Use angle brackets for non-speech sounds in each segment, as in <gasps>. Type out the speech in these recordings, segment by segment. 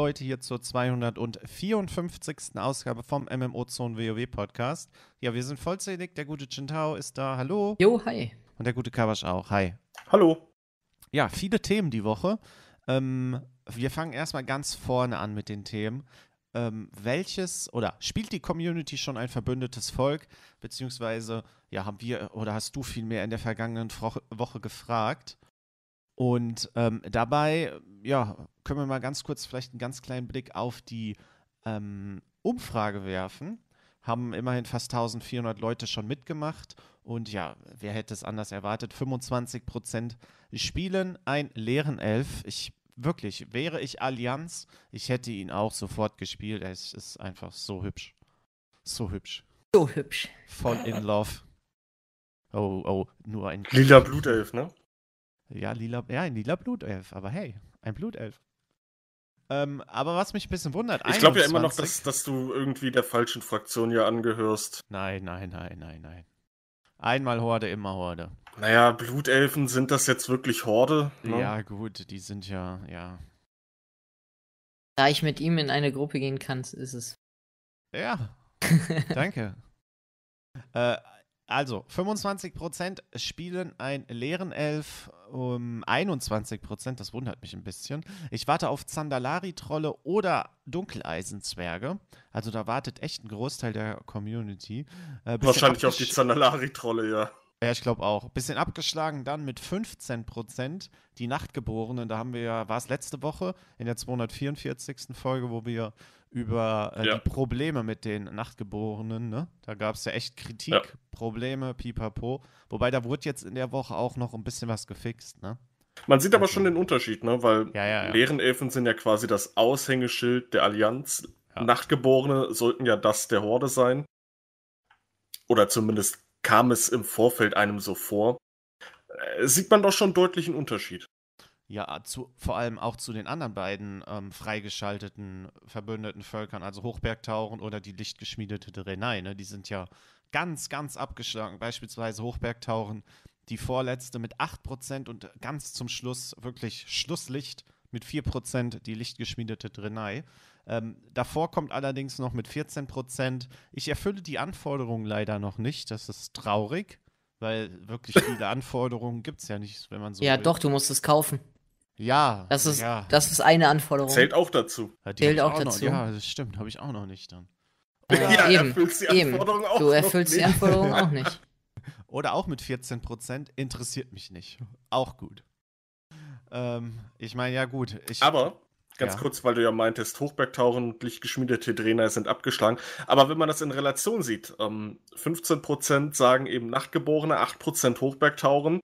Leute hier zur 254. Ausgabe vom MMO Zone WoW Podcast. Ja, wir sind vollzählig. Der gute Chintao ist da. Hallo. Jo, hi. Und der gute Kawasch auch. Hi. Hallo. Ja, viele Themen die Woche. Ähm, wir fangen erstmal ganz vorne an mit den Themen. Ähm, welches oder spielt die Community schon ein verbündetes Volk? Beziehungsweise, ja, haben wir oder hast du viel mehr in der vergangenen Woche gefragt? Und ähm, dabei, ja, können wir mal ganz kurz vielleicht einen ganz kleinen Blick auf die ähm, Umfrage werfen. Haben immerhin fast 1400 Leute schon mitgemacht. Und ja, wer hätte es anders erwartet? 25 Prozent spielen ein leeren Elf. Ich wirklich, wäre ich Allianz, ich hätte ihn auch sofort gespielt. Er ist einfach so hübsch. So hübsch. So hübsch. Voll in love. Oh, oh, nur ein. Lila Blutelf, ne? Ja, lila, ja, ein lila Blutelf, aber hey, ein Blutelf. Ähm, aber was mich ein bisschen wundert. Ich glaube ja immer noch, dass, dass du irgendwie der falschen Fraktion hier angehörst. Nein, nein, nein, nein, nein. Einmal Horde, immer Horde. Naja, Blutelfen sind das jetzt wirklich Horde? Ne? Ja, gut, die sind ja, ja. Da ich mit ihm in eine Gruppe gehen kann, ist es. Ja. <laughs> danke. äh, also, 25% spielen ein leeren Elf, um 21 Prozent. Das wundert mich ein bisschen. Ich warte auf Zandalari-Trolle oder Dunkeleisenzwerge. Also da wartet echt ein Großteil der Community. Äh, Wahrscheinlich auf die Zandalari-Trolle, ja. Ja, ich glaube auch. Bisschen abgeschlagen dann mit 15 Prozent die Nachtgeborenen. Da haben wir ja, war es letzte Woche in der 244. Folge, wo wir über äh, ja. die Probleme mit den Nachtgeborenen. Ne? Da gab es ja echt Kritik, ja. Probleme, pipapo. Wobei da wurde jetzt in der Woche auch noch ein bisschen was gefixt. Ne? Man sieht aber also schon den Unterschied, ne? weil ja, Elfen sind ja quasi das Aushängeschild der Allianz. Nachtgeborene sollten ja das der Horde sein. Oder zumindest kam es im Vorfeld einem so vor. Äh, sieht man doch schon deutlichen Unterschied ja zu, vor allem auch zu den anderen beiden ähm, freigeschalteten verbündeten Völkern, also Hochbergtauren oder die lichtgeschmiedete Drenai, ne? die sind ja ganz, ganz abgeschlagen. Beispielsweise Hochbergtauren, die vorletzte mit 8% und ganz zum Schluss wirklich Schlusslicht mit 4% die lichtgeschmiedete Drenai. Ähm, davor kommt allerdings noch mit 14%. Ich erfülle die Anforderungen leider noch nicht. Das ist traurig, weil wirklich <laughs> viele Anforderungen gibt es ja nicht, wenn man so. Ja, will. doch, du musst es kaufen. Ja. Das ist, ja. Das ist eine Anforderung. Zählt auch dazu. Ja, Zählt auch, auch dazu. Noch, ja, das stimmt, habe ich auch noch nicht dann. Äh, <laughs> ja, eben, erfüllst die eben. auch Du erfüllst die Anforderung auch <laughs> nicht. Oder auch mit 14% interessiert mich nicht. Auch gut. Ähm, ich meine, ja, gut. Ich, Aber Ganz ja. kurz, weil du ja meintest, Hochbergtauchen und lichtgeschmiedete Trainer sind abgeschlagen. Aber wenn man das in Relation sieht, ähm, 15% sagen eben Nachtgeborene, 8% Hochbergtauchen.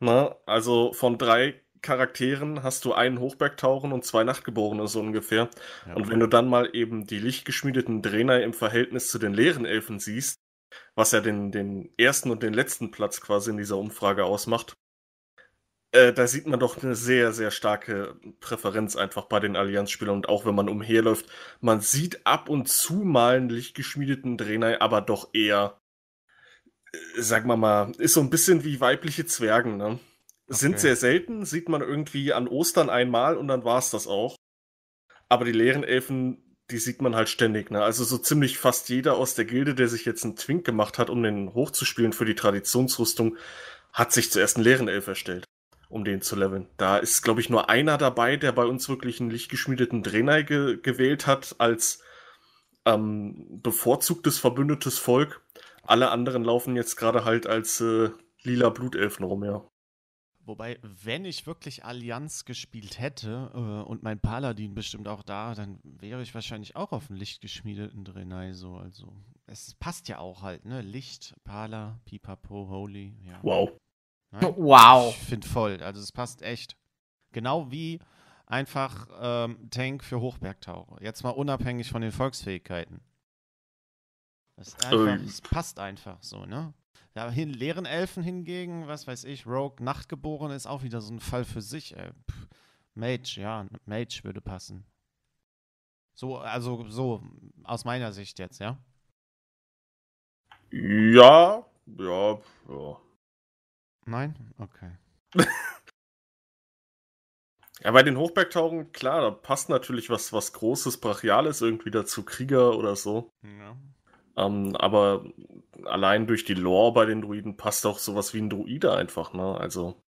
Ne? Also von drei Charakteren hast du einen Hochbergtauren und zwei Nachtgeborene, so ungefähr. Ja, und wenn du dann mal eben die lichtgeschmiedeten Trainer im Verhältnis zu den leeren Elfen siehst, was ja den, den ersten und den letzten Platz quasi in dieser Umfrage ausmacht, äh, da sieht man doch eine sehr, sehr starke Präferenz einfach bei den Allianzspielern. Und auch wenn man umherläuft, man sieht ab und zu mal einen lichtgeschmiedeten Draenei, aber doch eher, äh, sagen wir mal, ist so ein bisschen wie weibliche Zwergen, ne? Okay. Sind sehr selten, sieht man irgendwie an Ostern einmal und dann war es das auch. Aber die leeren Elfen, die sieht man halt ständig. Ne? Also so ziemlich fast jeder aus der Gilde, der sich jetzt einen Twink gemacht hat, um den hochzuspielen für die Traditionsrüstung, hat sich zuerst einen leeren Elf erstellt, um den zu leveln. Da ist, glaube ich, nur einer dabei, der bei uns wirklich einen lichtgeschmiedeten Drenai ge gewählt hat als ähm, bevorzugtes verbündetes Volk. Alle anderen laufen jetzt gerade halt als äh, lila Blutelfen rum, ja. Wobei, wenn ich wirklich Allianz gespielt hätte äh, und mein Paladin bestimmt auch da, dann wäre ich wahrscheinlich auch auf dem lichtgeschmiedeten Drenai so. Also, es passt ja auch halt, ne? Licht, Pala, Pipapo, Holy. Ja. Wow. Nein? <laughs> Wow. Ich finde voll. Also, es passt echt. Genau wie einfach ähm, Tank für Hochbergtaucher. Jetzt mal unabhängig von den Volksfähigkeiten. Das einfach, ähm. Es passt einfach so, ne? Ja, hin, leeren Elfen hingegen, was weiß ich, Rogue, Nachtgeborene ist auch wieder so ein Fall für sich. Ey. Pff, Mage, ja, Mage würde passen. So, also so, aus meiner Sicht jetzt, ja? Ja, ja, ja. Nein? Okay. <laughs> ja, bei den Hochbergtauren, klar, da passt natürlich was, was Großes, Brachiales irgendwie dazu, Krieger oder so. Ja. Ähm, aber allein durch die Lore bei den Druiden passt auch sowas wie ein Druide einfach, ne? Also.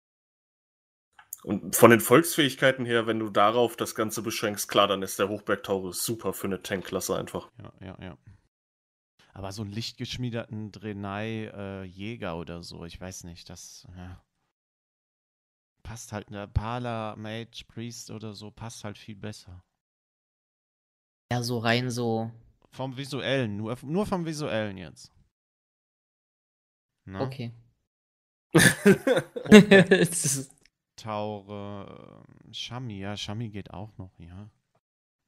Und von den Volksfähigkeiten her, wenn du darauf das Ganze beschränkst, klar, dann ist der Hochbergtaube super für eine Tankklasse einfach. Ja, ja, ja. Aber so einen lichtgeschmiederten Drenai-Jäger äh, oder so, ich weiß nicht, das ja. passt halt, der ne, Pala, Mage, Priest oder so, passt halt viel besser. Ja, so rein so. Vom Visuellen, nur, nur vom Visuellen jetzt. Ne? Okay. okay. <laughs> <laughs> Taure, ähm, Shami, ja, Shami geht auch noch, ja.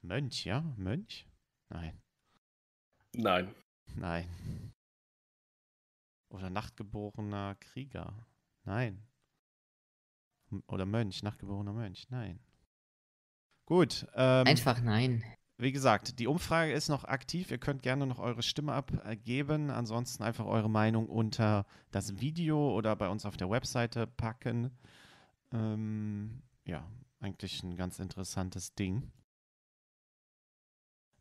Mönch, ja, Mönch? Nein. Nein. Nein. Oder nachtgeborener Krieger. Nein. Oder Mönch, nachtgeborener Mönch. Nein. Gut. Ähm, Einfach nein. Wie gesagt, die Umfrage ist noch aktiv. Ihr könnt gerne noch eure Stimme abgeben. Ansonsten einfach eure Meinung unter das Video oder bei uns auf der Webseite packen. Ähm, ja, eigentlich ein ganz interessantes Ding.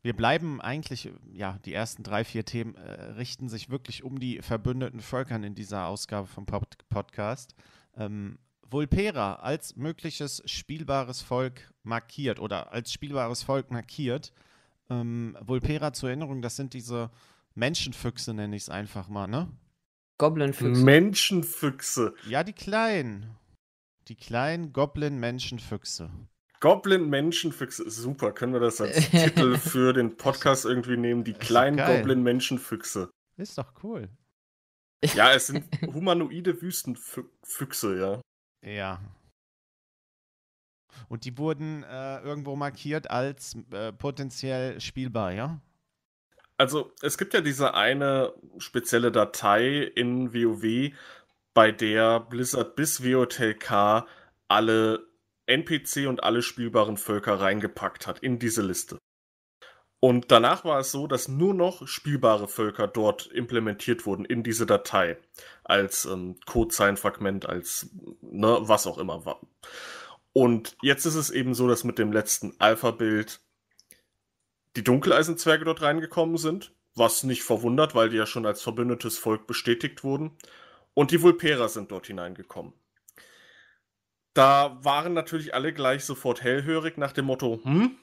Wir bleiben eigentlich, ja, die ersten drei, vier Themen äh, richten sich wirklich um die verbündeten Völkern in dieser Ausgabe vom Pod Podcast. Ähm, Vulpera als mögliches spielbares Volk markiert oder als spielbares Volk markiert. Ähm, Vulpera zur Erinnerung, das sind diese Menschenfüchse, nenne ich es einfach mal, ne? Goblinfüchse. Menschenfüchse. Ja, die kleinen. Die kleinen Goblin-Menschenfüchse. Goblin-Menschenfüchse, super. Können wir das als <laughs> Titel für den Podcast irgendwie nehmen? Die kleinen Goblin-Menschenfüchse. Ist doch cool. Ja, es sind humanoide Wüstenfüchse, ja. Ja. Und die wurden äh, irgendwo markiert als äh, potenziell spielbar, ja? Also es gibt ja diese eine spezielle Datei in WoW, bei der Blizzard bis WOTLK alle NPC und alle spielbaren Völker reingepackt hat in diese Liste. Und danach war es so, dass nur noch spielbare Völker dort implementiert wurden in diese Datei. Als ähm, Codezeilenfragment, als ne, was auch immer war. Und jetzt ist es eben so, dass mit dem letzten Alpha-Bild die Dunkeleisenzwerge dort reingekommen sind, was nicht verwundert, weil die ja schon als verbündetes Volk bestätigt wurden. Und die Vulpera sind dort hineingekommen. Da waren natürlich alle gleich sofort hellhörig nach dem Motto, hm,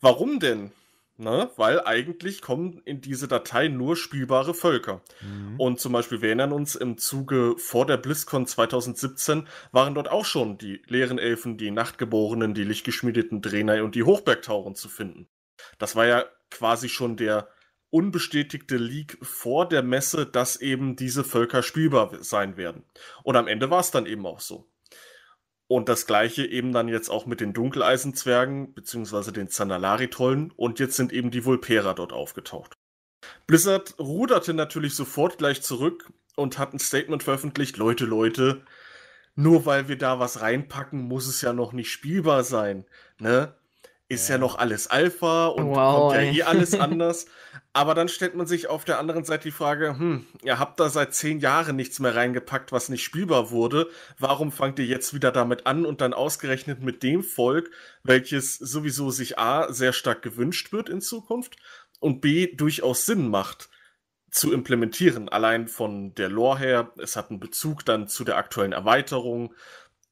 warum denn? Ne? Weil eigentlich kommen in diese Datei nur spielbare Völker. Mhm. Und zum Beispiel, wir erinnern uns, im Zuge vor der BlizzCon 2017 waren dort auch schon die leeren Elfen, die Nachtgeborenen, die lichtgeschmiedeten Drenai und die Hochbergtauren zu finden. Das war ja quasi schon der unbestätigte Leak vor der Messe, dass eben diese Völker spielbar sein werden. Und am Ende war es dann eben auch so. Und das gleiche eben dann jetzt auch mit den Dunkeleisenzwergen, beziehungsweise den Zanalaritollen. Und jetzt sind eben die Vulpera dort aufgetaucht. Blizzard ruderte natürlich sofort gleich zurück und hat ein Statement veröffentlicht, Leute, Leute, nur weil wir da was reinpacken, muss es ja noch nicht spielbar sein. Ne? ist ja, ja noch alles Alpha und wow, kommt ja eh alles <laughs> anders. Aber dann stellt man sich auf der anderen Seite die Frage, hm, ihr habt da seit zehn Jahren nichts mehr reingepackt, was nicht spielbar wurde. Warum fangt ihr jetzt wieder damit an und dann ausgerechnet mit dem Volk, welches sowieso sich A sehr stark gewünscht wird in Zukunft und B durchaus Sinn macht zu implementieren. Allein von der Lore her, es hat einen Bezug dann zu der aktuellen Erweiterung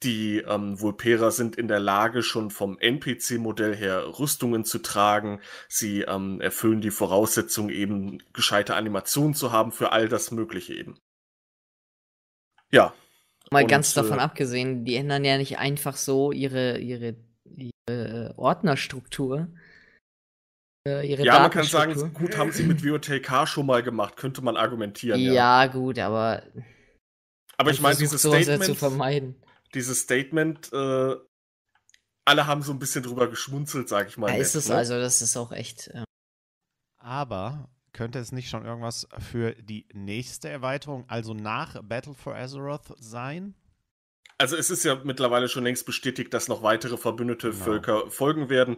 die ähm, Vulpera sind in der Lage, schon vom NPC-Modell her Rüstungen zu tragen. Sie ähm, erfüllen die Voraussetzung, eben gescheite Animationen zu haben für all das Mögliche eben. Ja. Mal Und, ganz davon äh, abgesehen, die ändern ja nicht einfach so ihre, ihre, ihre äh, Ordnerstruktur. Äh, ihre ja, man kann sagen, gut, haben sie mit VOTK schon mal gemacht, könnte man argumentieren. Ja, ja. gut, aber. Aber ich meine, dieses Statement. Zu vermeiden dieses Statement, äh, alle haben so ein bisschen drüber geschmunzelt, sag ich mal. Ja, ist es ne? also, das ist auch echt. Ja. Ähm, Aber könnte es nicht schon irgendwas für die nächste Erweiterung, also nach Battle for Azeroth, sein? Also es ist ja mittlerweile schon längst bestätigt, dass noch weitere verbündete genau. Völker folgen werden.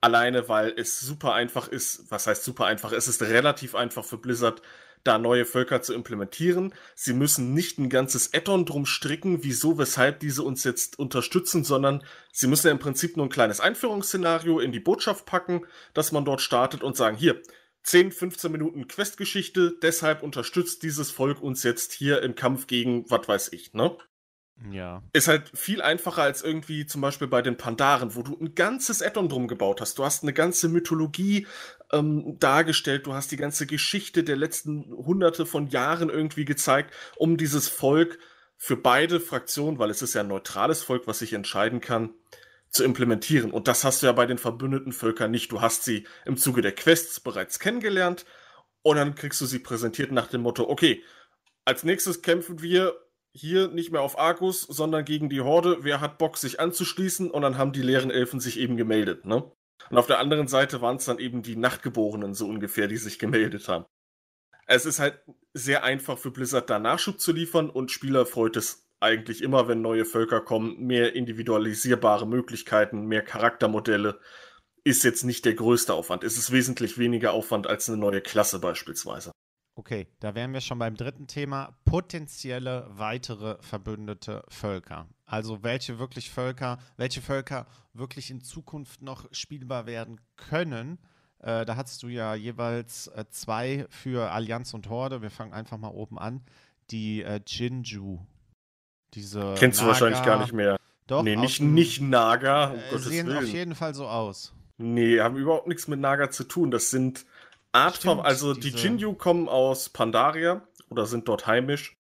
Alleine, weil es super einfach ist. Was heißt super einfach? Es ist relativ einfach für Blizzard, da neue Völker zu implementieren. Sie müssen nicht ein ganzes Addon drum stricken, wieso, weshalb diese uns jetzt unterstützen, sondern sie müssen ja im Prinzip nur ein kleines Einführungsszenario in die Botschaft packen, dass man dort startet und sagen, hier, 10, 15 Minuten Questgeschichte, deshalb unterstützt dieses Volk uns jetzt hier im Kampf gegen, was weiß ich, ne? Ja. Ist halt viel einfacher als irgendwie zum Beispiel bei den Pandaren, wo du ein ganzes Addon drum gebaut hast. Du hast eine ganze Mythologie, ähm, dargestellt. Du hast die ganze Geschichte der letzten hunderte von Jahren irgendwie gezeigt, um dieses Volk für beide Fraktionen, weil es ist ja ein neutrales Volk, was sich entscheiden kann, zu implementieren. Und das hast du ja bei den verbündeten Völkern nicht. Du hast sie im Zuge der Quests bereits kennengelernt und dann kriegst du sie präsentiert nach dem Motto, okay, als nächstes kämpfen wir hier nicht mehr auf Argus, sondern gegen die Horde. Wer hat Bock, sich anzuschließen? Und dann haben die leeren Elfen sich eben gemeldet. Ne? Und auf der anderen Seite waren es dann eben die Nachtgeborenen so ungefähr, die sich gemeldet haben. Es ist halt sehr einfach für Blizzard da Nachschub zu liefern und Spieler freut es eigentlich immer, wenn neue Völker kommen. Mehr individualisierbare Möglichkeiten, mehr Charaktermodelle ist jetzt nicht der größte Aufwand. Es ist wesentlich weniger Aufwand als eine neue Klasse beispielsweise. Okay, da wären wir schon beim dritten Thema, potenzielle weitere verbündete Völker. Also welche wirklich Völker, welche Völker wirklich in Zukunft noch spielbar werden können. Äh, da hattest du ja jeweils äh, zwei für Allianz und Horde. Wir fangen einfach mal oben an. Die äh, Jinju. Diese Kennst Naga. du wahrscheinlich gar nicht mehr. Doch. Nee, nicht, nicht Naga. Um äh, sehen Willen. auf jeden Fall so aus. Nee, haben überhaupt nichts mit Naga zu tun. Das sind Artform, also diese... die Jinju kommen aus Pandaria oder sind dort heimisch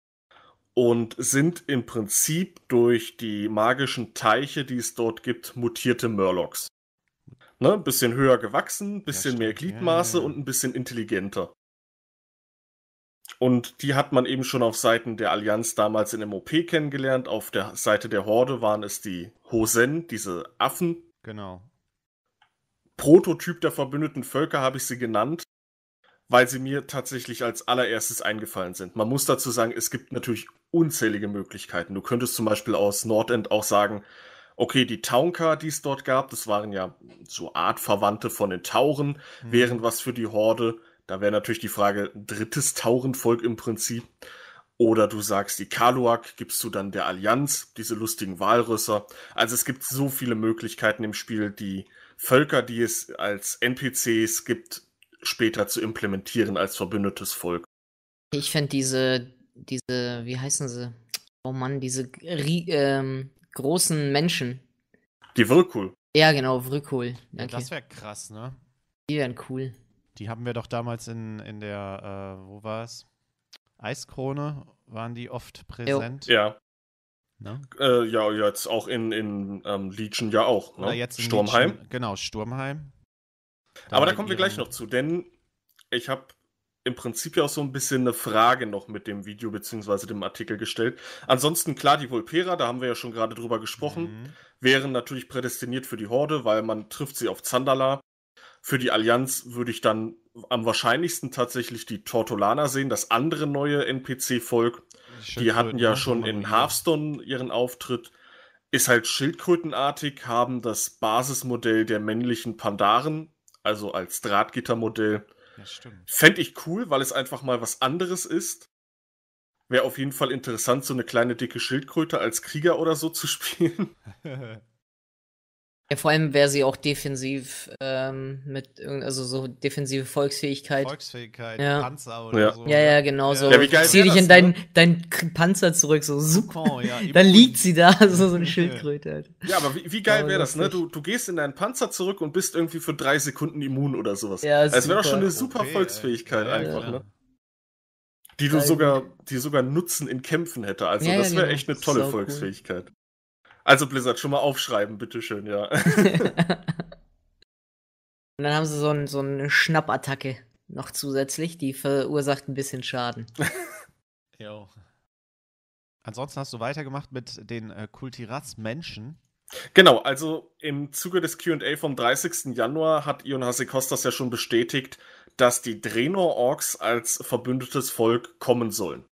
und sind im Prinzip durch die magischen Teiche, die es dort gibt, mutierte Murlocs. Ne, ein bisschen höher gewachsen, ein bisschen ja, mehr Gliedmaße und ein bisschen intelligenter. Und die hat man eben schon auf Seiten der Allianz damals in MOP kennengelernt. Auf der Seite der Horde waren es die Hosen, diese Affen. Genau. Prototyp der verbündeten Völker habe ich sie genannt weil sie mir tatsächlich als allererstes eingefallen sind. Man muss dazu sagen, es gibt natürlich unzählige Möglichkeiten. Du könntest zum Beispiel aus Nordend auch sagen, okay, die Taunka, die es dort gab, das waren ja so Artverwandte von den Tauren, mhm. wären was für die Horde. Da wäre natürlich die Frage, drittes Taurenvolk im Prinzip. Oder du sagst, die Kaluak gibst du dann der Allianz, diese lustigen Walrösser. Also es gibt so viele Möglichkeiten im Spiel, die Völker, die es als NPCs gibt, später zu implementieren als verbündetes Volk. Ich fände diese, diese, wie heißen sie? Oh Mann, diese ähm, großen Menschen. Die Wirkul. Ja, genau, Wirkul. Ja, das wäre krass, ne? Die wären cool. Die haben wir doch damals in, in der, äh, wo es? Eiskrone waren die oft präsent. Jo. Ja. Ne? Äh, ja, jetzt auch in, in ähm, Legion ja auch. Ne? Jetzt in Sturmheim. Legion, genau, Sturmheim. Aber da kommen wir gleich noch zu, denn ich habe im Prinzip ja auch so ein bisschen eine Frage noch mit dem Video bzw. dem Artikel gestellt. Ansonsten klar, die Volpera, da haben wir ja schon gerade drüber gesprochen, mhm. wären natürlich prädestiniert für die Horde, weil man trifft sie auf Zandala. Für die Allianz würde ich dann am wahrscheinlichsten tatsächlich die Tortolana sehen, das andere neue NPC-Volk. Die hatten ja ne? schon in Hearthstone ihren Auftritt. Ist halt schildkrötenartig, haben das Basismodell der männlichen Pandaren also als Drahtgittermodell. Das stimmt. Fände ich cool, weil es einfach mal was anderes ist. Wäre auf jeden Fall interessant, so eine kleine dicke Schildkröte als Krieger oder so zu spielen. <laughs> Ja, vor allem wäre sie auch defensiv ähm, mit also so defensive Volksfähigkeit. Volksfähigkeit, ja. Panzer oder ja. so. Ja, ne? ja, genau so. Ja, wie geil Zieh dich das, in deinen ne? dein Panzer zurück, so super. Oh, ja, Dann liegt sie da, <laughs> so, so eine <laughs> Schildkröte halt. Ja, aber wie, wie geil wäre das, ne? Du, du gehst in deinen Panzer zurück und bist irgendwie für drei Sekunden immun oder sowas. Ja, also es wäre doch schon eine super okay, Volksfähigkeit einfach, ne? Die du sogar, die sogar Nutzen in Kämpfen hätte. Also das wäre genau. echt eine tolle so Volksfähigkeit. Cool. Also Blizzard, schon mal aufschreiben, bitteschön, ja. <laughs> Und dann haben sie so, ein, so eine Schnappattacke noch zusätzlich, die verursacht ein bisschen Schaden. <laughs> Jo. Ansonsten hast du weitergemacht mit den äh, Kultiraz-Menschen. Genau, also im Zuge des QA vom 30. Januar hat Ion Hasekostas ja schon bestätigt, dass die Drenor-Orks als verbündetes Volk kommen sollen.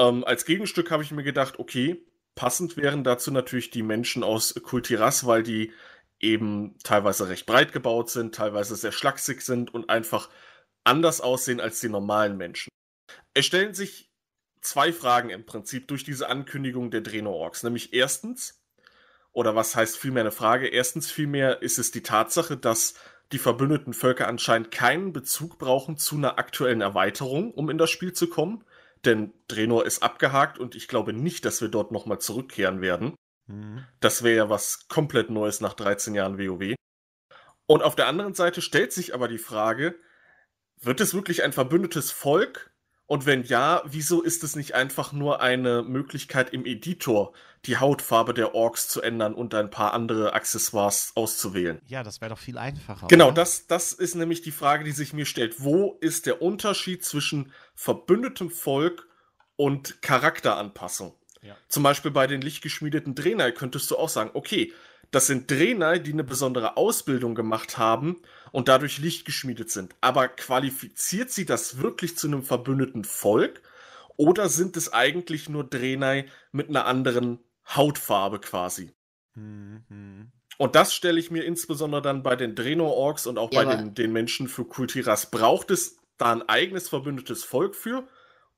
Ähm, als Gegenstück habe ich mir gedacht, okay, Passend wären dazu natürlich die Menschen aus Kultiras, weil die eben teilweise recht breit gebaut sind, teilweise sehr schlaksig sind und einfach anders aussehen als die normalen Menschen. Es stellen sich zwei Fragen im Prinzip durch diese Ankündigung der Dreno-Orks. Nämlich erstens, oder was heißt vielmehr eine Frage, erstens vielmehr ist es die Tatsache, dass die verbündeten Völker anscheinend keinen Bezug brauchen zu einer aktuellen Erweiterung, um in das Spiel zu kommen. Denn Drenor ist abgehakt und ich glaube nicht, dass wir dort nochmal zurückkehren werden. Mhm. Das wäre ja was komplett Neues nach 13 Jahren WoW. Und auf der anderen Seite stellt sich aber die Frage, wird es wirklich ein verbündetes Volk und wenn ja, wieso ist es nicht einfach nur eine Möglichkeit im Editor, die Hautfarbe der Orks zu ändern und ein paar andere Accessoires auszuwählen? Ja, das wäre doch viel einfacher. Genau, das, das ist nämlich die Frage, die sich mir stellt. Wo ist der Unterschied zwischen verbündetem Volk und Charakteranpassung? Ja. Zum Beispiel bei den lichtgeschmiedeten Trainer könntest du auch sagen, okay, das sind Trainer, die eine besondere Ausbildung gemacht haben und dadurch Licht geschmiedet sind. Aber qualifiziert sie das wirklich zu einem verbündeten Volk? Oder sind es eigentlich nur Draenei mit einer anderen Hautfarbe quasi? Mhm, mhm. Und das stelle ich mir insbesondere dann bei den Dreno-Orks und auch ja, bei den, den, Menschen für Kultiras. Braucht es da ein eigenes verbündetes Volk für?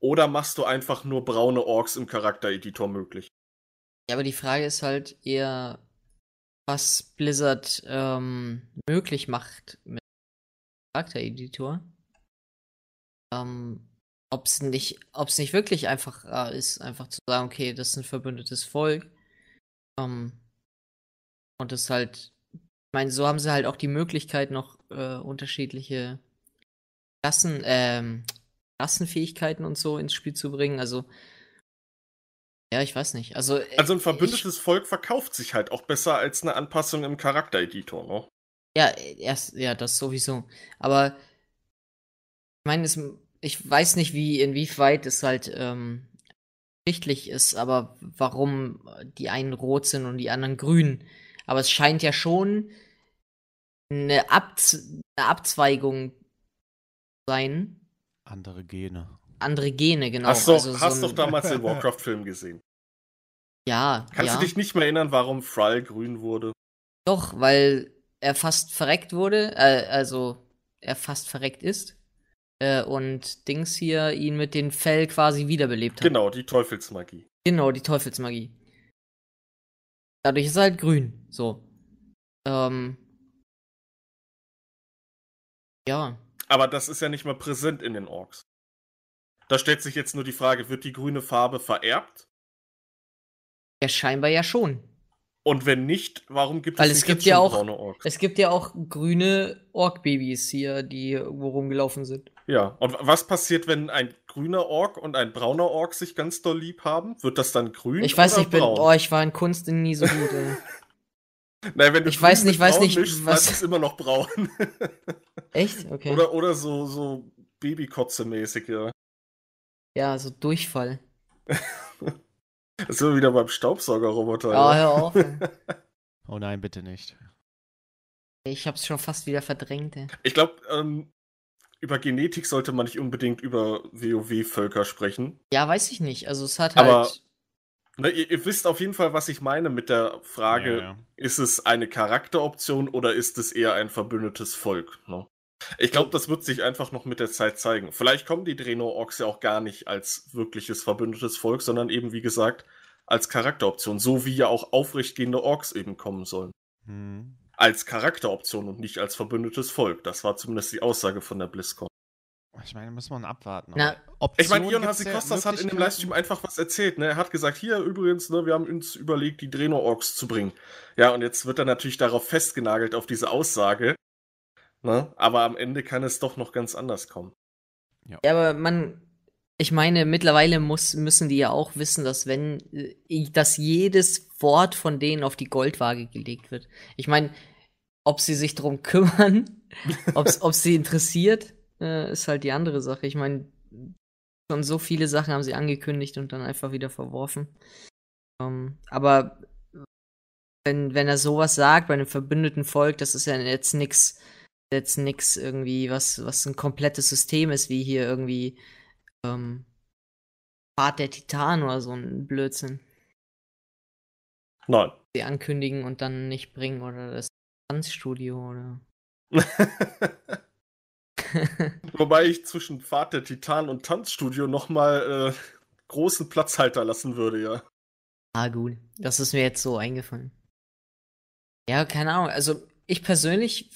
Oder machst du einfach nur braune Orks im Charaktereditor möglich? Ja, aber die Frage ist halt eher, was Blizzard ähm, möglich macht mit Charaktereditor. Ähm, ob es nicht, ob's nicht wirklich einfach äh, ist, einfach zu sagen, okay, das ist ein verbündetes Volk. Ähm, und das halt, ich meine, so haben sie halt auch die Möglichkeit, noch äh, unterschiedliche Klassen, ähm, Klassenfähigkeiten und so ins Spiel zu bringen. Also ja, ich weiß nicht. Also, äh, also ein verbündetes ich, Volk verkauft sich halt auch besser als eine Anpassung im Charaktereditor, ne? Ja, äh, erst, ja, das sowieso. Aber ich meine, ich weiß nicht, wie, inwieweit es halt ähm, schichtlich ist, aber warum äh, die einen rot sind und die anderen grün. Aber es scheint ja schon eine, Ab eine Abzweigung zu sein. Andere Gene andere Gene, genau. Also hast du also hast so doch damals den Warcraft-Film gesehen? <laughs> Ja. Kannst ja. du dich nicht mehr erinnern, warum Fral grün wurde? Doch, weil er fast verreckt wurde, äh, also er fast verreckt ist. Äh, und Dings hier ihn mit dem Fell quasi wiederbelebt hat. Genau, die Teufelsmagie. Genau, die Teufelsmagie. Dadurch ist er halt grün. So. Ähm. Ja. Aber das ist ja nicht mal präsent in den Orks. Da stellt sich jetzt nur die Frage, wird die grüne Farbe vererbt? Ja, scheinbar ja schon. Und wenn nicht, warum gibt Weil es, es gibt ja auch, braune Ork? Es gibt ja auch grüne Ork-Babys hier, die irgendwo rumgelaufen sind. Ja, und was passiert, wenn ein grüner Ork und ein brauner Ork sich ganz doll lieb haben? Wird das dann grün? Ich weiß, oder ich bin, braun? oh, ich war in Kunst nie so gut. <laughs> Nein, wenn du ich weiß nicht, weiß nicht, mischst, was ist immer noch braun. <laughs> Echt? Okay. Oder, oder so, so Babykotze-mäßig, ja. Ja, so Durchfall. das <laughs> sind wir wieder beim Staubsaugerroboter. Oh, ja, hör auf. <laughs> oh nein, bitte nicht. Ich hab's schon fast wieder verdrängt. Ey. Ich glaube, ähm, über Genetik sollte man nicht unbedingt über WoW-Völker sprechen. Ja, weiß ich nicht. Also es hat halt. Ne, ihr, ihr, wisst auf jeden Fall, was ich meine mit der Frage, ja, ja. ist es eine Charakteroption oder ist es eher ein verbündetes Volk? Ne? Ich glaube, das wird sich einfach noch mit der Zeit zeigen. Vielleicht kommen die Dreno-Orks ja auch gar nicht als wirkliches verbündetes Volk, sondern eben, wie gesagt, als Charakteroption. So wie ja auch aufrechtgehende Orks eben kommen sollen. Mhm. Als Charakteroption und nicht als verbündetes Volk. Das war zumindest die Aussage von der BlizzCon. Ich meine, müssen wir abwarten. Na, ich meine, Ion Hasikostas ja hat in dem Livestream einfach was erzählt. Ne? Er hat gesagt, hier übrigens, ne, wir haben uns überlegt, die Dreno-Orks zu bringen. Ja, und jetzt wird er natürlich darauf festgenagelt, auf diese Aussage. Ne? Aber am Ende kann es doch noch ganz anders kommen. Ja, ja aber man, ich meine, mittlerweile muss, müssen die ja auch wissen, dass wenn, äh, dass jedes Wort von denen auf die Goldwaage gelegt wird. Ich meine, ob sie sich drum <laughs> kümmern, ob sie interessiert, äh, ist halt die andere Sache. Ich meine, schon so viele Sachen haben sie angekündigt und dann einfach wieder verworfen. Um, ähm, aber wenn, wenn er sowas sagt bei einem verbündeten Volk, das ist ja jetzt nichts jetzt nichts irgendwie, was, was ein komplettes System ist, wie hier irgendwie ähm, Fahrt der Titan oder so ein Blödsinn. Nein. Sie ankündigen und dann nicht bringen oder das Tanzstudio oder. <laughs> <laughs> Wobei ich zwischen Pfad der Titan und Tanzstudio nochmal äh, großen Platzhalter lassen würde, ja. Ah, gut. Das ist mir jetzt so eingefallen. Ja, keine Ahnung. Also, ich persönlich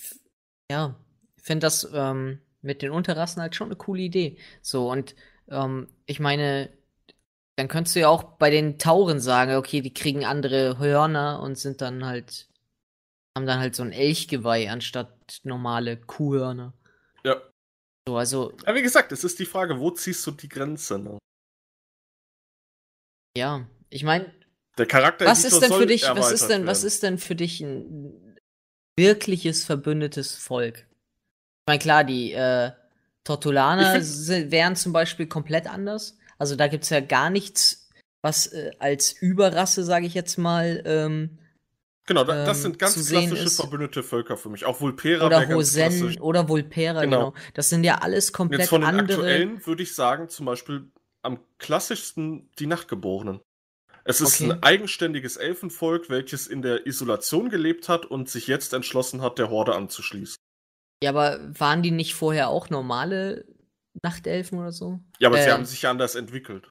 ja, ich finde das ähm, mit den Unterrassen halt schon eine coole Idee. So, und ähm, ich meine, dann könntest du ja auch bei den Tauren sagen, okay, die kriegen andere Hörner und sind dann halt, haben dann halt so ein Elchgeweih anstatt normale Kuhhörner. Ja. So, also. Ja, wie gesagt, es ist die Frage, wo ziehst du die Grenze? Ne? Ja, ich meine. Der Charakter was ist denn für dich, was ist denn, werden. was ist denn für dich ein wirkliches verbündetes Volk. Ich meine, klar, die äh, Tortulaner wären zum Beispiel komplett anders. Also da gibt es ja gar nichts, was äh, als Überrasse, sage ich jetzt mal, ähm, Genau, das ähm, sind ganz klassische verbündete Völker für mich. Auch Vulpera oder Hosen oder Vulpera, genau. genau. Das sind ja alles komplett andere. Jetzt von den andere. aktuellen würde ich sagen, zum Beispiel am klassischsten die Nachtgeborenen. Es ist okay. ein eigenständiges Elfenvolk, welches in der Isolation gelebt hat und sich jetzt entschlossen hat, der Horde anzuschließen. Ja, aber waren die nicht vorher auch normale Nachtelfen oder so? Ja, aber ähm. sie äh, haben sich ja anders entwickelt.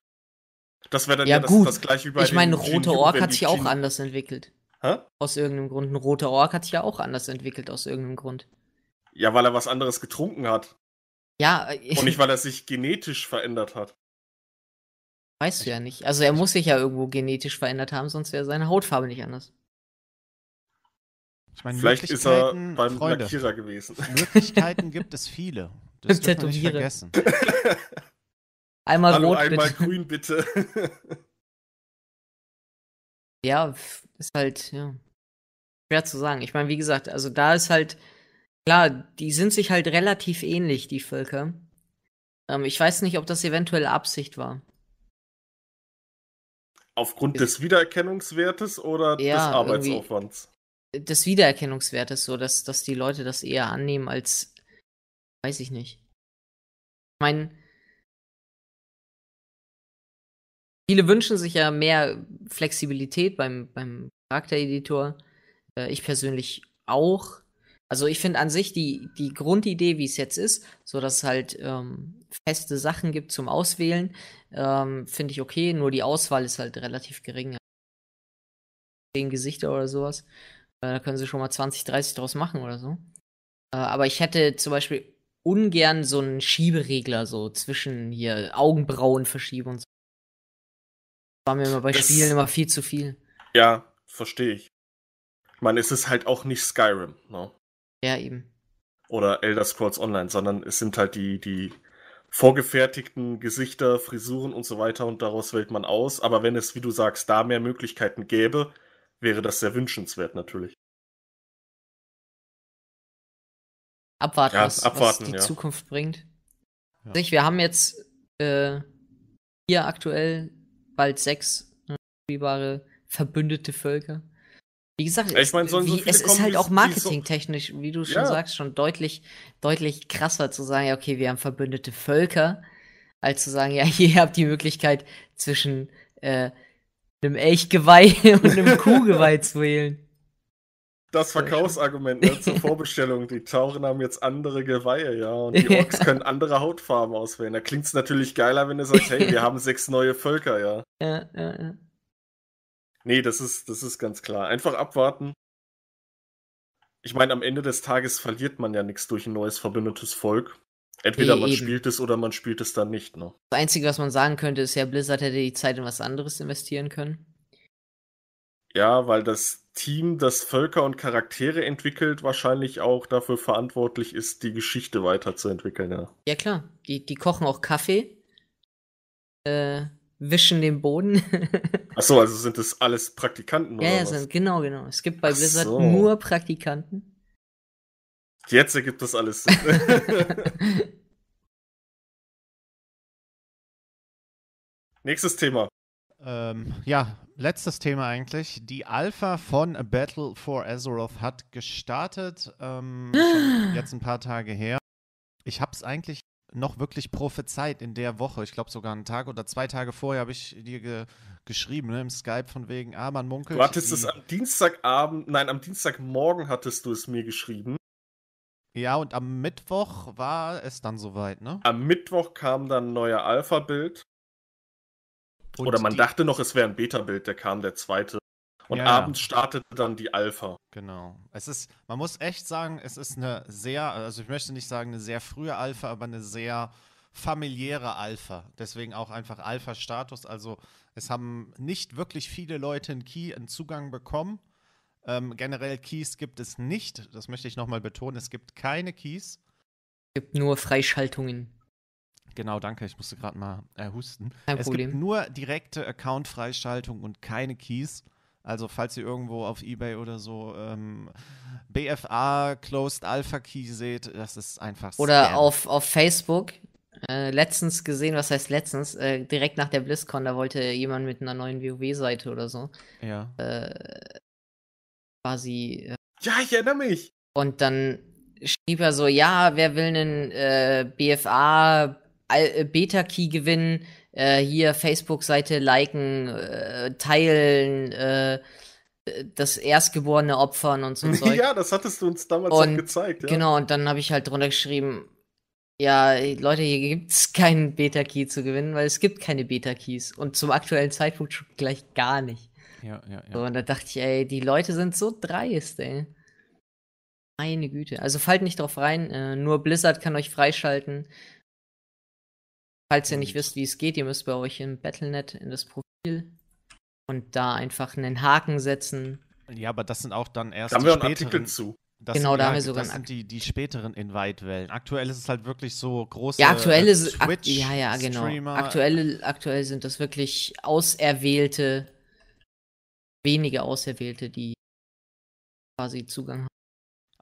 Das wäre dann ja, ja das, gut. das gleiche wie bei Ich meine, ein roter Ork hat sich ja auch anders entwickelt. Hä? Aus irgendeinem Grund. Ein roter Ork hat sich ja auch anders entwickelt, aus irgendeinem Grund. Ja, weil er was anderes getrunken hat. Ja, ich und nicht, <laughs> weil er sich genetisch verändert hat. Weißt du ja nicht. Also er muss sich ja irgendwo genetisch verändert haben, sonst wäre seine Hautfarbe nicht anders. Ich meine, Vielleicht ist er beim Freunde, Lackierer gewesen. Möglichkeiten gibt es viele. Das ist wir nicht vergessen. <laughs> einmal Hallo, rot, einmal bitte. grün, bitte. <laughs> ja, ist halt ja, schwer zu sagen. Ich meine, wie gesagt, also da ist halt klar, die sind sich halt relativ ähnlich, die Völker. Ähm, ich weiß nicht, ob das eventuell Absicht war. Aufgrund des Wiedererkennungswertes oder ja, des Arbeitsaufwands? Des Wiedererkennungswertes, so dass, dass die Leute das eher annehmen als, weiß ich nicht. Ich meine, viele wünschen sich ja mehr Flexibilität beim, beim Charaktereditor. Äh, ich persönlich auch. Also ich finde an sich die, die Grundidee, wie es jetzt ist, so dass halt ähm, feste Sachen gibt zum Auswählen, ähm, finde ich okay. Nur die Auswahl ist halt relativ gering. Zehn Gesichter oder sowas. Äh, da können sie schon mal 20, 30 draus machen oder so. Äh, aber ich hätte zum Beispiel ungern so einen Schieberegler so zwischen hier Augenbrauen verschieben und so. Das war mir immer bei das, Spielen immer viel zu viel. Ja, verstehe ich. Man ist es halt auch nicht Skyrim, ne? Ja, eben. Oder Elder Scrolls Online, sondern es sind halt die, die vorgefertigten Gesichter, Frisuren und so weiter und daraus wählt man aus. Aber wenn es, wie du sagst, da mehr Möglichkeiten gäbe, wäre das sehr wünschenswert natürlich. Abwarten, ja, was, abwarten, was die ja. Zukunft bringt. Ja. Wir haben jetzt äh, hier aktuell bald sechs äh, spielbare verbündete Völker. Wie gesagt, ich mein, so wie, es ist halt auch marketingtechnisch, wie du schon ja. sagst, schon deutlich, deutlich krasser zu sagen, ja, okay, wir haben verbündete Völker, als zu sagen, ja, <laughs> ihr habt die Möglichkeit zwischen äh, einem Elchgeweih <laughs> und einem <laughs> Kuhgeweih zu wählen. Das Verkaufsargument ne, zur Vorbestellung. Die Tauren haben jetzt andere Geweihe, ja. Und die Orks können andere Hautfarben auswählen. Da klingt es natürlich geiler, wenn du sagst, hey, wir haben sechs neue Völker, ja. Ja, ja, ja. Nee, das ist, das ist ganz klar. Einfach abwarten. Ich meine, am Ende des Tages verliert man ja nichts durch ein neues verbündetes Volk. Entweder nee, man eben. spielt es oder man spielt es dann nicht. Ne? Das Einzige, was man sagen könnte, ist ja, Blizzard hätte die Zeit in was anderes investieren können. Ja, weil das Team, das Völker und Charaktere entwickelt, wahrscheinlich auch dafür verantwortlich ist, die Geschichte weiterzuentwickeln. Ja, ja klar. Die, die kochen auch Kaffee. Äh, wischen den Boden. Achso, also sind das alles Praktikanten? Ja, ja sind, genau, genau. Es gibt bei Ach Blizzard so. nur Praktikanten. Jetzt ergibt das alles <laughs> Nächstes Thema. Ähm, ja, letztes Thema eigentlich. Die Alpha von A Battle for Azeroth hat gestartet. Ähm, <gasps> jetzt ein paar Tage her. Ich habe es eigentlich noch wirklich prophezeit in der Woche. Ich glaube sogar einen Tag oder zwei Tage vorher habe ich dir ge geschrieben ne, im Skype von wegen, ah, man munkelt. Du hattest es am Dienstagabend, nein, am Dienstagmorgen hattest du es mir geschrieben. Ja, und am Mittwoch war es dann soweit, ne? Am Mittwoch kam dann ein neuer Alpha-Bild. Oder man dachte noch, es wäre ein Beta-Bild, der kam der zweite. Und ja, abends startet dann die Alpha. Genau. Es ist, man muss echt sagen, es ist eine sehr, also ich möchte nicht sagen eine sehr frühe Alpha, aber eine sehr familiäre Alpha. Deswegen auch einfach Alpha-Status. Also es haben nicht wirklich viele Leute einen Key einen Zugang bekommen. Ähm, generell Keys gibt es nicht. Das möchte ich nochmal betonen. Es gibt keine Keys. Es gibt nur Freischaltungen. Genau, danke. Ich musste gerade mal äh, husten. Kein es Problem. gibt nur direkte Account-Freischaltung und keine Keys. Also falls ihr irgendwo auf Ebay oder so ähm, BFA Closed Alpha Key seht, das ist einfach. Oder auf, auf Facebook. Äh, letztens gesehen, was heißt letztens? Äh, direkt nach der BlizzCon, da wollte jemand mit einer neuen WoW-Seite oder so. Ja. Äh, quasi. Äh, ja, ich erinnere mich. Und dann schrieb er so: Ja, wer will einen äh, BFA Beta-Key gewinnen? Äh, hier Facebook-Seite liken, äh, teilen, äh, das erstgeborene Opfern und so <laughs> Zeug. Ja, das hattest du uns damals und, gezeigt. Ja. Genau, und dann habe ich halt drunter geschrieben, ja, Leute, hier gibt es <laughs> keinen Beta-Key zu gewinnen, weil es gibt keine Beta-Keys. Und zum aktuellen Zeitpunkt schon gleich gar nicht. Ja, ja, ja. So, und da dachte ich, ey, die Leute sind so dreist, ey. Meine Güte. Also fallt nicht drauf rein. Äh, nur Blizzard kann euch freischalten. Falls ihr nicht wisst, wie es geht, ihr müsst bei euch im Battlenet in das Profil und da einfach einen Haken setzen. Ja, aber das sind auch dann erst da haben wir einen zu. Das genau, sind, da haben wir sogar Das sind die, die späteren Invite-Wellen. Aktuell ist es halt wirklich so große ja, aktuell ist, ak ja, ja, genau. Streamer. aktuell sind das wirklich auserwählte, wenige auserwählte, die quasi Zugang haben.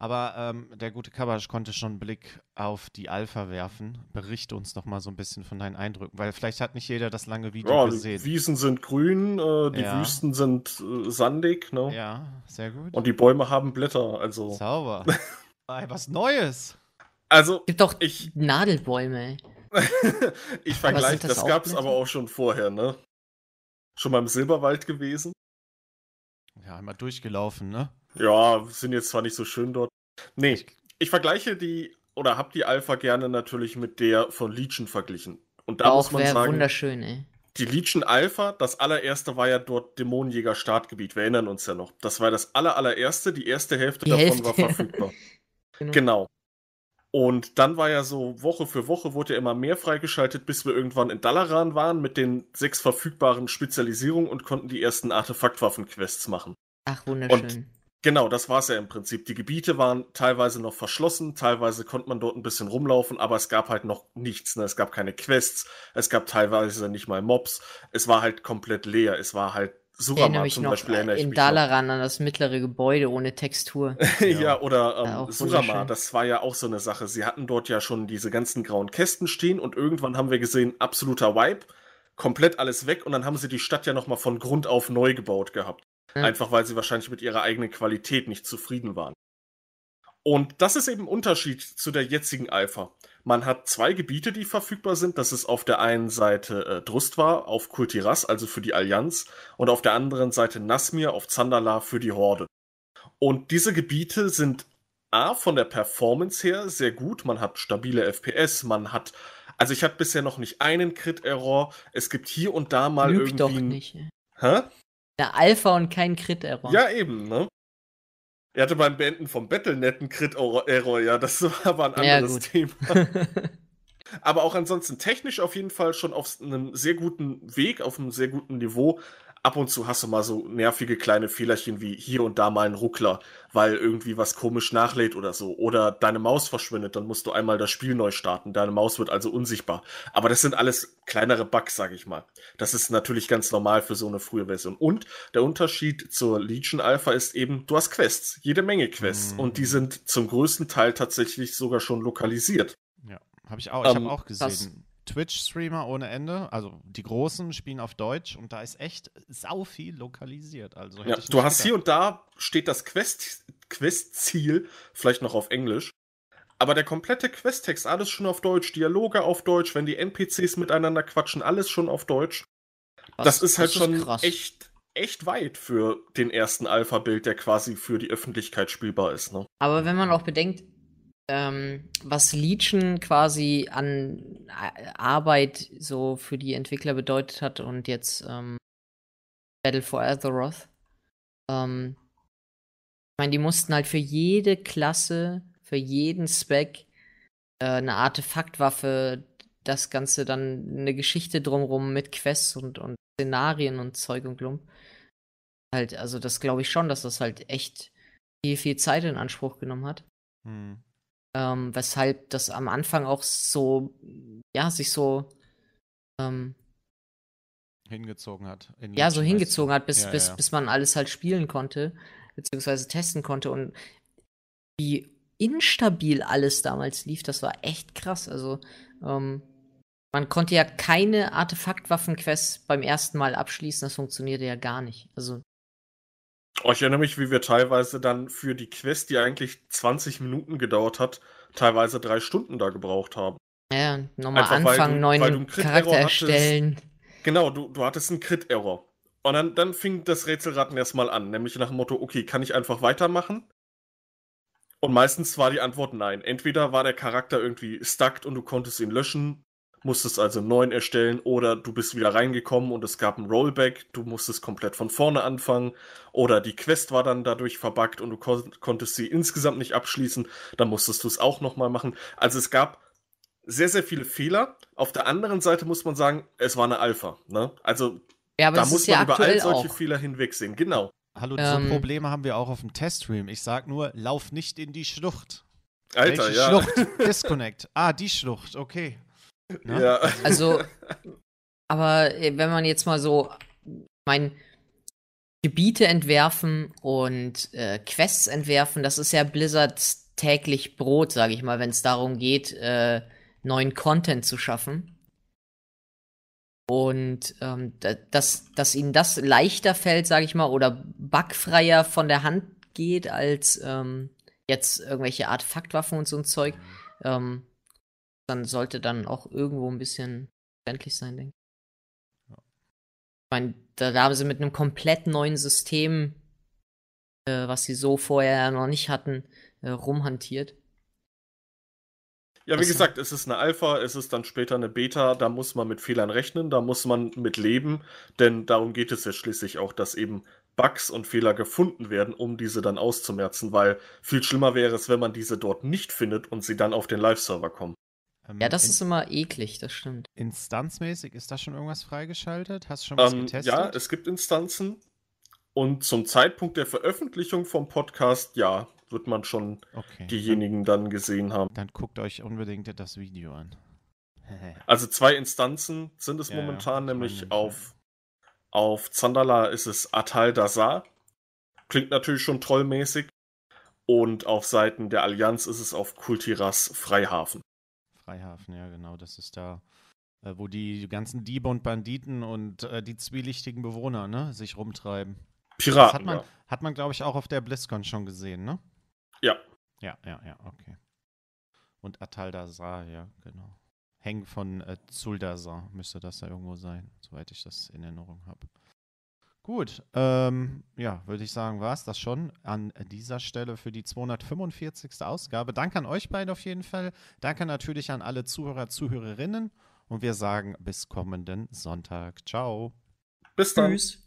Aber ähm, der gute Kabasch konnte schon einen Blick auf die Alpha werfen. Berichte uns noch mal so ein bisschen von deinen Eindrücken, weil vielleicht hat nicht jeder das lange Video ja, gesehen. Die Wiesen sind grün, äh, die ja. Wüsten sind äh, sandig. Ne? Ja, sehr gut. Und die Bäume haben Blätter, also. Sauber. <laughs> was Neues. Also. gibt doch ich, Nadelbäume. <laughs> ich vergleiche, das, das gab es aber auch schon vorher, ne? Schon mal im Silberwald gewesen. Ja, einmal durchgelaufen, ne? Ja, sind jetzt zwar nicht so schön dort. Nee, ich vergleiche die oder habe die Alpha gerne natürlich mit der von Legion verglichen. Und da Auch muss man sagen, wunderschön, ey. Die Legion Alpha, das allererste war ja dort Dämonenjäger Startgebiet. Wir erinnern uns ja noch. Das war das aller, Die erste Hälfte die davon Hälfte. war verfügbar. <laughs> genau. genau. Und dann war ja so, Woche für Woche wurde ja immer mehr freigeschaltet, bis wir irgendwann in Dalaran waren mit den sechs verfügbaren Spezialisierungen und konnten die ersten Artefaktwaffen-Quests machen. Ach, wunderschön. Und Genau, das war es ja im Prinzip. Die Gebiete waren teilweise noch verschlossen, teilweise konnte man dort ein bisschen rumlaufen, aber es gab halt noch nichts. Ne? Es gab keine Quests, es gab teilweise nicht mal Mobs. Es war halt komplett leer. Es war halt Surama zum noch, Beispiel erinnere äh, in Dalaran an das mittlere Gebäude ohne Textur. <laughs> ja, ja, oder ähm, Surama, das war ja auch so eine Sache. Sie hatten dort ja schon diese ganzen grauen Kästen stehen und irgendwann haben wir gesehen, absoluter Wipe, komplett alles weg und dann haben sie die Stadt ja nochmal von Grund auf neu gebaut gehabt. Mhm. Einfach weil sie wahrscheinlich mit ihrer eigenen Qualität nicht zufrieden waren. Und das ist eben Unterschied zu der jetzigen Eifer. Man hat zwei Gebiete, die verfügbar sind. Das ist auf der einen Seite äh, Drustwa auf Kultiras, also für die Allianz, und auf der anderen Seite Nasmir auf Zandala für die Horde. Und diese Gebiete sind A, von der Performance her sehr gut. Man hat stabile FPS, man hat. Also ich habe bisher noch nicht einen Crit-Error. Es gibt hier und da mal Lüg irgendwie. Doch nicht. Hä? Der Alpha und kein Crit-Error. Ja, eben, ne? Er hatte beim Beenden vom Battle.net einen Crit-Error, ja, das <laughs> war ein anderes ja, Thema. <laughs> Aber auch ansonsten technisch auf jeden Fall schon auf einem sehr guten Weg, auf einem sehr guten Niveau ab und zu hast du mal so nervige kleine Fehlerchen wie hier und da mal ein Ruckler, weil irgendwie was komisch nachlädt oder so. Oder deine Maus verschwindet, dann musst du einmal das Spiel neu starten. Deine Maus wird also unsichtbar. Aber das sind alles kleinere Bugs, sag ich mal. Das ist natürlich ganz normal für so eine frühe Version. Und der Unterschied zur Legion Alpha ist eben, du hast Quests, jede Menge Quests. Mhm. Und die sind zum größten Teil tatsächlich sogar schon lokalisiert. Ja, habe ich auch. Ähm, ich habe auch gesehen. Twitch-Streamer ohne Ende, also die Großen spielen auf Deutsch und da ist echt sau viel lokalisiert. Also ja, du hast gedacht. hier und da steht das Quest, Quest-Ziel vielleicht noch auf Englisch, aber der komplette Questtext, alles schon auf Deutsch, Dialoge auf Deutsch, wenn die NPCs miteinander quatschen, alles schon auf Deutsch. Das, das ist halt das schon ist echt echt weit für den ersten Alpha-Bild, der quasi für die Öffentlichkeit spielbar ist. Ne? Aber wenn man auch bedenkt, ähm, was Legion quasi an äh, Arbeit so für die Entwickler bedeutet hat und jetzt ähm, Battle for Azeroth. Ähm, ich meine, die mussten halt für jede Klasse, für jeden Spec äh, eine Artefaktwaffe, das Ganze dann eine Geschichte drumrum mit Quests und, und Szenarien und Zeug und Glump. Halt, also das glaube ich schon, dass das halt echt viel, viel Zeit in Anspruch genommen hat. Hm. Ähm, weshalb das am Anfang auch so, ja, sich so ähm, hingezogen hat. ja, so hingezogen hat, bis, ja, bis, ja. bis man alles halt spielen konnte, beziehungsweise testen konnte. Und wie instabil alles damals lief, das war echt krass. Also, ähm, man konnte ja keine Artefaktwaffen-Quests beim ersten Mal abschließen, das funktionierte ja gar nicht. Also, Oh, ich erinnere mich, wie wir teilweise dann für die Quest, die eigentlich 20 Minuten gedauert hat, teilweise drei Stunden da gebraucht haben. Ja, nochmal anfangen, neuen weil Charakter erstellen. genau, du, du hattest einen Crit-Error. Und dann, dann fing das Rätselraten erstmal an, nämlich nach dem Motto, okay, kann ich einfach weitermachen? Und meistens war die Antwort nein. Entweder war der Charakter irgendwie stuckt und du konntest ihn löschen, musstest also einen neuen erstellen oder du bist wieder reingekommen und es gab ein Rollback, du musstest komplett von vorne anfangen oder die Quest war dann dadurch verbuggt und du kon konntest sie insgesamt nicht abschließen, dann musstest du es auch nochmal machen. Also es gab sehr, sehr viele Fehler. Auf der anderen Seite muss man sagen, es war eine Alpha. Ne? Also ja, da muss man ja über all solche auch. Fehler hinwegsehen, genau. Hallo, diese ähm. Probleme haben wir auch auf dem Teststream. Ich sag nur, lauf nicht in die Schlucht. Alter, Welche ja. Schlucht? <laughs> Disconnect. Ah, die Schlucht, okay. Ne? Ja. Also, <laughs> aber äh, wenn man jetzt mal so, mein Gebiete entwerfen und äh, Quests entwerfen, das ist ja Blizzards täglich Brot, sage ich mal, wenn es darum geht, äh, neuen Content zu schaffen. Und ähm, dass, dass ihnen das leichter fällt, sage ich mal, oder bugfreier von der Hand geht als ähm, jetzt irgendwelche Artefaktwaffen und so ein Zeug. Ähm, dann sollte dann auch irgendwo ein bisschen verständlich sein, denke ich. Ja. Ich meine, da haben sie mit einem komplett neuen System, äh, was sie so vorher noch nicht hatten, äh, rumhantiert. Ja, wie das gesagt, es ist eine Alpha, es ist dann später eine Beta, da muss man mit Fehlern rechnen, da muss man mit leben, denn darum geht es ja schließlich auch, dass eben Bugs und Fehler gefunden werden, um diese dann auszumerzen, weil viel schlimmer wäre es, wenn man diese dort nicht findet und sie dann auf den Live-Server kommen. Ähm, ja, das ist immer eklig, das stimmt. Instanzmäßig, ist da schon irgendwas freigeschaltet? Hast du schon was ähm, getestet? Ja, es gibt Instanzen. Und zum Zeitpunkt der Veröffentlichung vom Podcast, ja, wird man schon okay. diejenigen dann gesehen haben. Dann guckt euch unbedingt das Video an. <laughs> also zwei Instanzen sind es ja, momentan, ja, nämlich auf, auf Zandala ist es Atal Dazar. Klingt natürlich schon trollmäßig. Und auf Seiten der Allianz ist es auf Kultiras Freihafen. Freihafen, ja, genau, das ist da, äh, wo die ganzen Diebe und Banditen und äh, die zwielichtigen Bewohner, ne, sich rumtreiben. Piraten. Das hat man, ja. man glaube ich, auch auf der BlizzCon schon gesehen, ne? Ja. Ja, ja, ja, okay. Und Ataldasar, ja, genau. Hängen von äh, Zuldazar müsste das da irgendwo sein, soweit ich das in Erinnerung habe. Gut, ähm, ja, würde ich sagen, war es das schon an dieser Stelle für die 245. Ausgabe. Danke an euch beide auf jeden Fall. Danke natürlich an alle Zuhörer, Zuhörerinnen. Und wir sagen bis kommenden Sonntag. Ciao. Bis dann. Tschüss.